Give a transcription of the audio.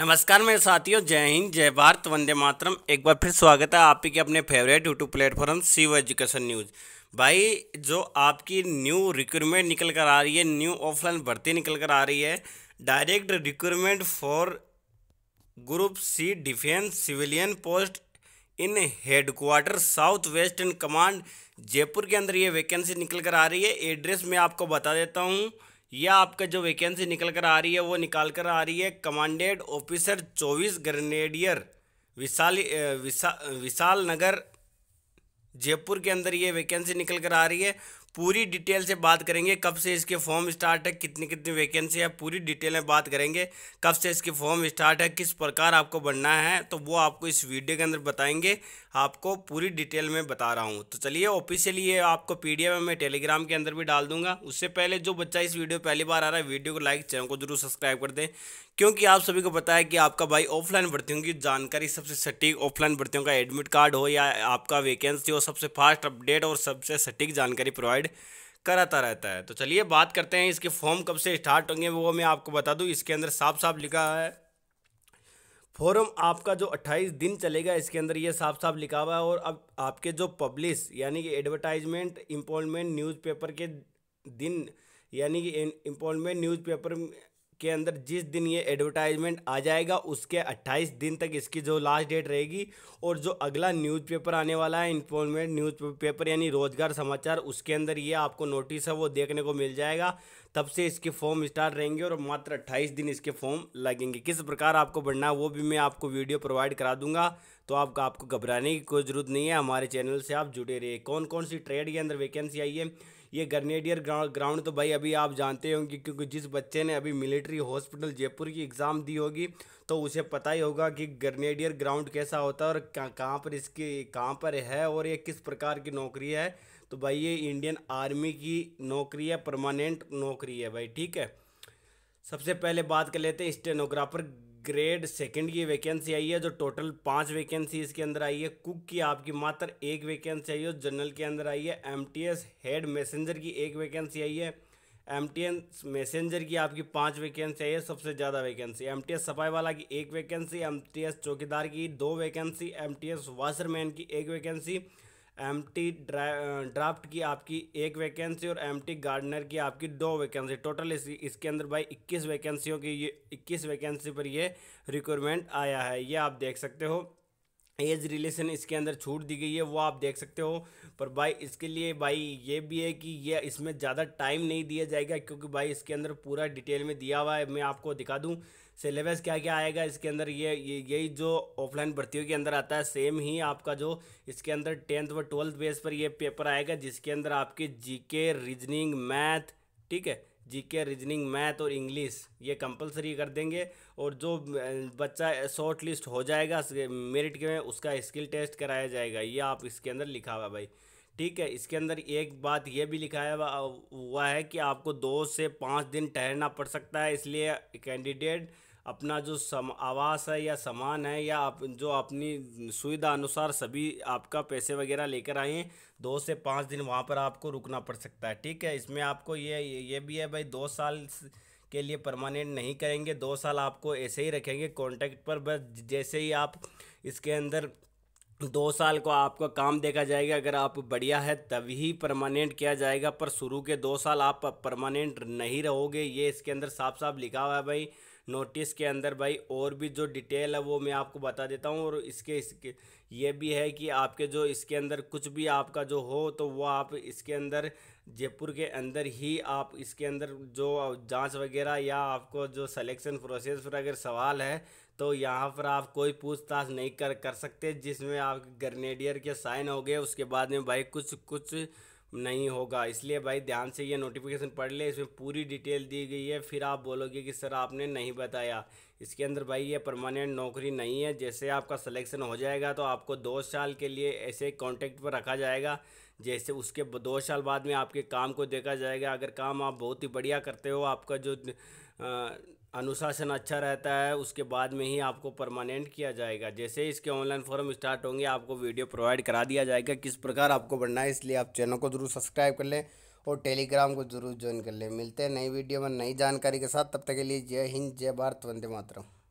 नमस्कार मेरे साथियों जय हिंद जय भारत वंदे मातरम एक बार फिर स्वागत है आपकी के अपने फेवरेट यूट्यूब प्लेटफॉर्म सीव एजुकेशन न्यूज़ भाई जो आपकी न्यू रिक्रूटमेंट निकल कर आ रही है न्यू ऑफलाइन भर्ती निकल कर आ रही है direct recruitment for group C defence civilian post in headquarters south western command Jaipur के अंदर ये वैकेंसी निकल कर आ रही है एड्रेस मैं आपको बता देता हूँ या आपका जो वैकेंसी निकल कर आ रही है वो निकाल कर आ रही है कमांडेड ऑफिसर चौबीस ग्रेनेडियर विशाल विशा, विशाल नगर जयपुर के अंदर ये वैकेंसी निकल कर आ रही है पूरी डिटेल से बात करेंगे कब से इसके फॉर्म स्टार्ट है कितनी कितनी वैकेंसी है पूरी डिटेल में बात करेंगे कब से इसके फॉर्म स्टार्ट है किस प्रकार आपको बनना है तो वो आपको इस वीडियो के अंदर बताएंगे आपको पूरी डिटेल में बता रहा हूँ तो चलिए ऑफिशियली ये आपको पी डी मैं टेलीग्राम के अंदर भी डाल दूंगा उससे पहले जो बच्चा इस वीडियो पहली बार आ रहा है वीडियो को लाइक चैनल को जरूर सब्सक्राइब कर दें क्योंकि आप सभी को पता है कि आपका भाई ऑफलाइन भर्तियों की जानकारी सबसे सटीक ऑफलाइन भर्तियों का एडमिट कार्ड हो या आपका वैकेंसी हो सबसे फास्ट अपडेट और सबसे सटीक जानकारी प्रोवाइड प्रोवाइड कराता रहता है तो चलिए बात करते हैं इसके फॉर्म कब से स्टार्ट होंगे वो मैं आपको बता दूँ इसके अंदर साफ साफ लिखा है फॉरम आपका जो 28 दिन चलेगा इसके अंदर ये साफ साफ लिखा हुआ है और अब आपके जो पब्लिश यानी कि एडवर्टाइजमेंट इम्पोलमेंट न्यूज़पेपर के दिन यानी कि इम्पोलमेंट न्यूज़पेपर के अंदर जिस दिन ये एडवर्टाइजमेंट आ जाएगा उसके 28 दिन तक इसकी जो लास्ट डेट रहेगी और जो अगला न्यूज़पेपर आने वाला है इन्फॉर्मेंट न्यूज़पेपर यानी रोज़गार समाचार उसके अंदर ये आपको नोटिस है वो देखने को मिल जाएगा तब से इसके फॉर्म स्टार्ट रहेंगे और मात्र 28 दिन इसके फॉर्म लगेंगे किस प्रकार आपको बढ़ना है वो भी मैं आपको वीडियो प्रोवाइड करा दूंगा तो आपका आपको घबराने की कोई ज़रूरत नहीं है हमारे चैनल से आप जुड़े रहिए कौन कौन सी ट्रेड के अंदर वैकेंसी आई है ये ग्रनेडियर ग्राउंड ग्राउंड तो भाई अभी आप जानते होंगे क्योंकि जिस बच्चे ने अभी मिलिट्री हॉस्पिटल जयपुर की एग्ज़ाम दी होगी तो उसे पता ही होगा कि ग्रनेडियर ग्राउंड कैसा होता है और कहाँ पर इसकी कहाँ पर है और ये किस प्रकार की नौकरी है तो भाई ये इंडियन आर्मी की नौकरी है परमानेंट नौकरी है भाई ठीक है सबसे पहले बात कर लेते हैं स्टेनोग्राफर ग्रेड सेकंड की वैकेंसी आई है जो टोटल पाँच वैकेंसी इसके अंदर आई है कुक की आपकी मात्र एक वैकेंसी आई है जनरल के अंदर आई है एमटीएस हेड मैसेंजर की एक वैकेंसी आई है एमटीएस मैसेंजर की आपकी पाँच वैकेंसी आई है सबसे ज़्यादा वैकेंसी एमटीएस सफाई वाला की एक वैकेंसी एम चौकीदार की दो वैकेंसी एम वाशरमैन की एक वैकेंसी एम टी ड्राफ्ट की आपकी एक वैकेंसी और एम टी गार्डनर की आपकी दो वैकेंसी टोटल इस इसके अंदर भाई इक्कीस वैकेंसियों की ये इक्कीस वैकेंसी पर ये रिक्वायरमेंट आया है ये आप देख सकते हो एज रिलेशन इसके अंदर छूट दी गई है वो आप देख सकते हो पर भाई इसके लिए भाई ये भी है कि ये इसमें ज़्यादा टाइम नहीं दिया जाएगा क्योंकि भाई इसके अंदर पूरा डिटेल में दिया हुआ है मैं आपको दिखा दूँ सिलेबस क्या क्या आएगा इसके अंदर ये ये यही जो ऑफलाइन भर्तियों के अंदर आता है सेम ही आपका जो इसके अंदर टेंथ व ट्वेल्थ बेस पर यह पेपर आएगा जिसके अंदर आपके जी रीजनिंग मैथ ठीक है जीके रीजनिंग मैथ और इंग्लिश ये कंपलसरी कर देंगे और जो बच्चा शॉर्ट लिस्ट हो जाएगा मेरिट के में उसका स्किल टेस्ट कराया जाएगा ये आप इसके अंदर लिखा हुआ भाई ठीक है इसके अंदर एक बात यह भी लिखाया हुआ है कि आपको दो से पाँच दिन ठहरना पड़ सकता है इसलिए कैंडिडेट अपना जो सम आवास है या सामान है या आप जो अपनी सुविधा अनुसार सभी आपका पैसे वगैरह लेकर आए हैं दो से पाँच दिन वहाँ पर आपको रुकना पड़ सकता है ठीक है इसमें आपको ये ये भी है भाई दो साल के लिए परमानेंट नहीं करेंगे दो साल आपको ऐसे ही रखेंगे कॉन्टैक्ट पर बस जैसे ही आप इसके अंदर दो साल को आपका काम देखा जाएगा अगर आप बढ़िया है तभी परमानेंट किया जाएगा पर शुरू के दो साल आप परमानेंट नहीं रहोगे ये इसके अंदर साफ साफ लिखा हुआ है भाई नोटिस के अंदर भाई और भी जो डिटेल है वो मैं आपको बता देता हूँ और इसके इसके ये भी है कि आपके जो इसके अंदर कुछ भी आपका जो हो तो वो आप इसके अंदर जयपुर के अंदर ही आप इसके अंदर जो जांच वगैरह या आपको जो सिलेक्शन प्रोसेस पर अगर सवाल है तो यहाँ पर आप कोई पूछताछ नहीं कर कर सकते जिसमें आप ग्रेनेडियर के साइन हो गए उसके बाद में भाई कुछ कुछ नहीं होगा इसलिए भाई ध्यान से ये नोटिफिकेशन पढ़ ले इसमें पूरी डिटेल दी गई है फिर आप बोलोगे कि सर आपने नहीं बताया इसके अंदर भाई ये परमानेंट नौकरी नहीं है जैसे आपका सिलेक्शन हो जाएगा तो आपको दो साल के लिए ऐसे कॉन्टैक्ट पर रखा जाएगा जैसे उसके दो साल बाद में आपके काम को देखा जाएगा अगर काम आप बहुत ही बढ़िया करते हो आपका जो आ, अनुशासन अच्छा रहता है उसके बाद में ही आपको परमानेंट किया जाएगा जैसे इसके ऑनलाइन फॉर्म स्टार्ट होंगे आपको वीडियो प्रोवाइड करा दिया जाएगा किस प्रकार आपको बढ़ना है इसलिए आप चैनल को ज़रूर सब्सक्राइब कर लें और टेलीग्राम को ज़रूर ज्वाइन कर लें मिलते हैं नई वीडियो में नई जानकारी के साथ तब तक के लिए जय हिंद जय भारत वंदे मातरम